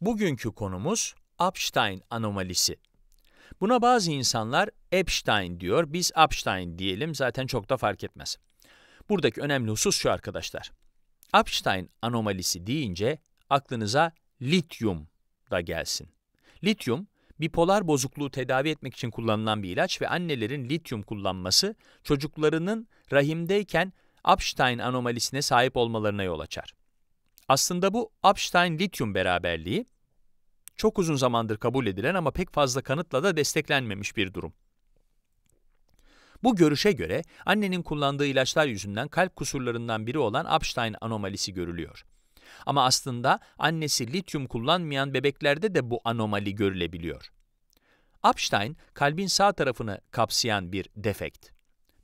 Bugünkü konumuz Epstein anomalisi. Buna bazı insanlar Epstein diyor, biz Epstein diyelim zaten çok da fark etmez. Buradaki önemli husus şu arkadaşlar. Epstein anomalisi deyince aklınıza lityum da gelsin. Lityum, bipolar bozukluğu tedavi etmek için kullanılan bir ilaç ve annelerin lityum kullanması çocuklarının rahimdeyken Epstein anomalisine sahip olmalarına yol açar. Aslında bu Upstein-Lityum beraberliği çok uzun zamandır kabul edilen ama pek fazla kanıtla da desteklenmemiş bir durum. Bu görüşe göre annenin kullandığı ilaçlar yüzünden kalp kusurlarından biri olan Upstein anomalisi görülüyor. Ama aslında annesi lityum kullanmayan bebeklerde de bu anomali görülebiliyor. Upstein, kalbin sağ tarafını kapsayan bir defekt.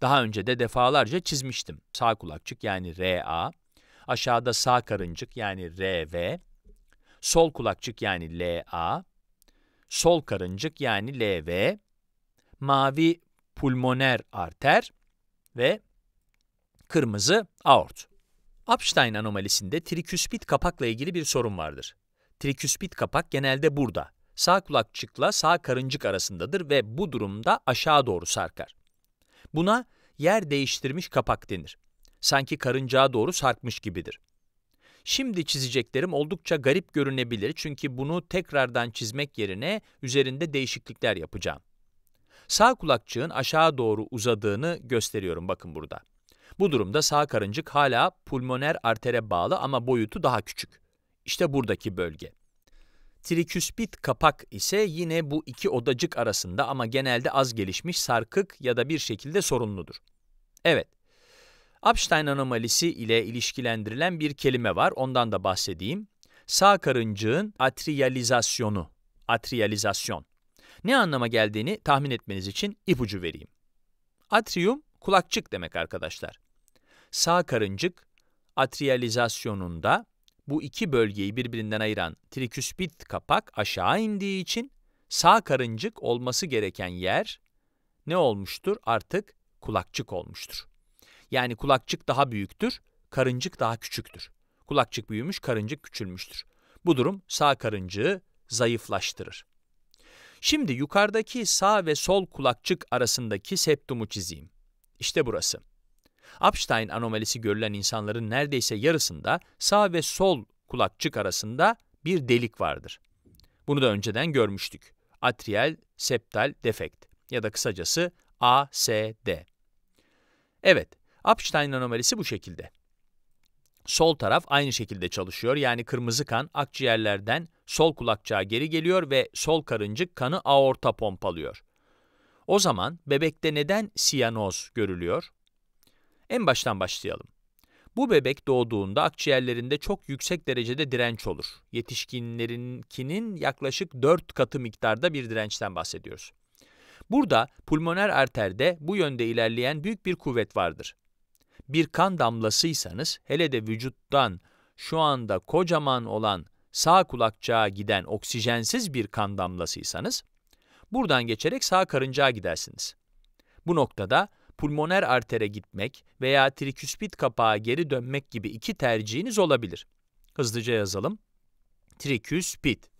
Daha önce de defalarca çizmiştim. Sağ kulakçık yani RA, Aşağıda sağ karıncık yani RV, sol kulakçık yani LA, sol karıncık yani LV, mavi pulmoner arter ve kırmızı aort. Upstein anomalisinde triküspit kapakla ilgili bir sorun vardır. Triküspit kapak genelde burada. Sağ kulakçıkla sağ karıncık arasındadır ve bu durumda aşağı doğru sarkar. Buna yer değiştirmiş kapak denir sanki karıncağa doğru sarkmış gibidir. Şimdi çizeceklerim oldukça garip görünebilir çünkü bunu tekrardan çizmek yerine üzerinde değişiklikler yapacağım. Sağ kulakçığın aşağı doğru uzadığını gösteriyorum bakın burada. Bu durumda sağ karıncık hala pulmoner artere bağlı ama boyutu daha küçük. İşte buradaki bölge. Triküspit kapak ise yine bu iki odacık arasında ama genelde az gelişmiş sarkık ya da bir şekilde sorunludur. Evet, Upstein anomalisi ile ilişkilendirilen bir kelime var, ondan da bahsedeyim. Sağ karıncığın atrializasyonu. Atrializasyon. Ne anlama geldiğini tahmin etmeniz için ipucu vereyim. Atrium, kulakçık demek arkadaşlar. Sağ karıncık, atrializasyonunda bu iki bölgeyi birbirinden ayıran triküspit kapak aşağı indiği için sağ karıncık olması gereken yer ne olmuştur? Artık kulakçık olmuştur. Yani kulakçık daha büyüktür, karıncık daha küçüktür. Kulakçık büyümüş, karıncık küçülmüştür. Bu durum sağ karıncığı zayıflaştırır. Şimdi yukarıdaki sağ ve sol kulakçık arasındaki septumu çizeyim. İşte burası. Upstein anomalisi görülen insanların neredeyse yarısında sağ ve sol kulakçık arasında bir delik vardır. Bunu da önceden görmüştük. Atrial septal defekt ya da kısacası ASD. Evet, Upstein anomalisi bu şekilde. Sol taraf aynı şekilde çalışıyor. Yani kırmızı kan akciğerlerden sol kulakçığa geri geliyor ve sol karıncık kanı aorta pompalıyor. O zaman bebekte neden siyanoz görülüyor? En baştan başlayalım. Bu bebek doğduğunda akciğerlerinde çok yüksek derecede direnç olur. Yetişkinlerinkinin yaklaşık 4 katı miktarda bir dirençten bahsediyoruz. Burada pulmoner arterde bu yönde ilerleyen büyük bir kuvvet vardır bir kan damlasıysanız, hele de vücuttan şu anda kocaman olan sağ kulakçağa giden oksijensiz bir kan damlasıysanız, buradan geçerek sağ karıncağa gidersiniz. Bu noktada pulmoner artere gitmek veya triküspit kapağa geri dönmek gibi iki tercihiniz olabilir. Hızlıca yazalım. Triküspit.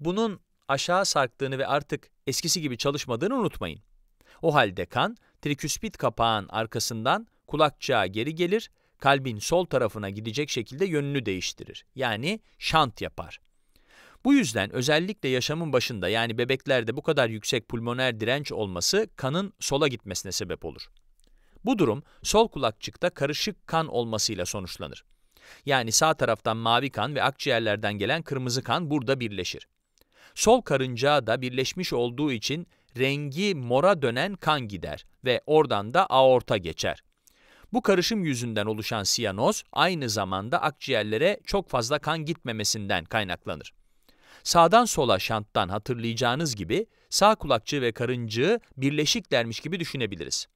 Bunun aşağı sarktığını ve artık eskisi gibi çalışmadığını unutmayın. O halde kan, triküspit kapağın arkasından kulakçığa geri gelir, kalbin sol tarafına gidecek şekilde yönünü değiştirir. Yani şant yapar. Bu yüzden özellikle yaşamın başında yani bebeklerde bu kadar yüksek pulmoner direnç olması kanın sola gitmesine sebep olur. Bu durum sol kulakçıkta karışık kan olmasıyla sonuçlanır. Yani sağ taraftan mavi kan ve akciğerlerden gelen kırmızı kan burada birleşir. Sol karıncağı da birleşmiş olduğu için rengi mora dönen kan gider ve oradan da aorta geçer. Bu karışım yüzünden oluşan siyanoz aynı zamanda akciğerlere çok fazla kan gitmemesinden kaynaklanır. Sağdan sola şanttan hatırlayacağınız gibi sağ kulakçığı ve karıncığı birleşik dermiş gibi düşünebiliriz.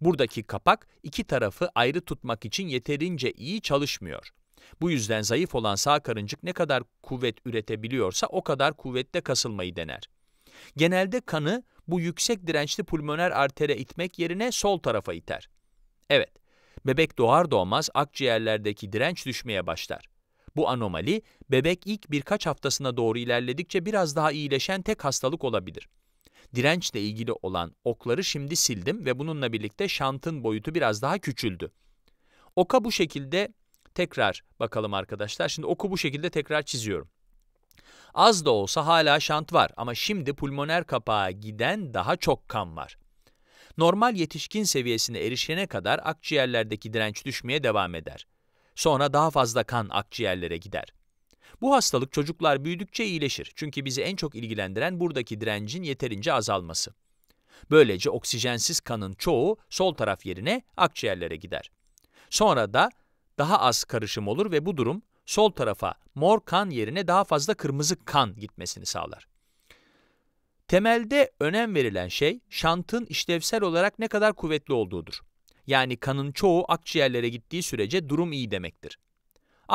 Buradaki kapak iki tarafı ayrı tutmak için yeterince iyi çalışmıyor. Bu yüzden zayıf olan sağ karıncık ne kadar kuvvet üretebiliyorsa o kadar kuvvetle kasılmayı dener. Genelde kanı bu yüksek dirençli pulmoner artere itmek yerine sol tarafa iter. Evet, Bebek doğar doğmaz akciğerlerdeki direnç düşmeye başlar. Bu anomali, bebek ilk birkaç haftasına doğru ilerledikçe biraz daha iyileşen tek hastalık olabilir. Dirençle ilgili olan okları şimdi sildim ve bununla birlikte şantın boyutu biraz daha küçüldü. Oka bu şekilde tekrar bakalım arkadaşlar. Şimdi oku bu şekilde tekrar çiziyorum. Az da olsa hala şant var ama şimdi pulmoner kapağa giden daha çok kan var normal yetişkin seviyesine erişene kadar akciğerlerdeki direnç düşmeye devam eder. Sonra daha fazla kan akciğerlere gider. Bu hastalık çocuklar büyüdükçe iyileşir çünkü bizi en çok ilgilendiren buradaki direncin yeterince azalması. Böylece oksijensiz kanın çoğu sol taraf yerine akciğerlere gider. Sonra da daha az karışım olur ve bu durum sol tarafa mor kan yerine daha fazla kırmızı kan gitmesini sağlar. Temelde önem verilen şey şantın işlevsel olarak ne kadar kuvvetli olduğudur. Yani kanın çoğu akciğerlere gittiği sürece durum iyi demektir.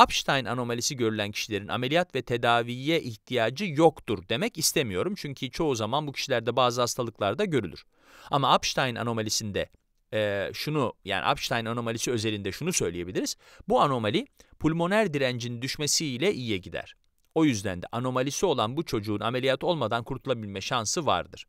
Upstein anomalisi görülen kişilerin ameliyat ve tedaviye ihtiyacı yoktur demek istemiyorum çünkü çoğu zaman bu kişilerde bazı hastalıklarda görülür. Ama Upstein anomalisinde e, şunu yani Upstein anomalisi özelinde şunu söyleyebiliriz. Bu anomali pulmoner direncin düşmesiyle iyiye gider. O yüzden de anomalisi olan bu çocuğun ameliyat olmadan kurtulabilme şansı vardır.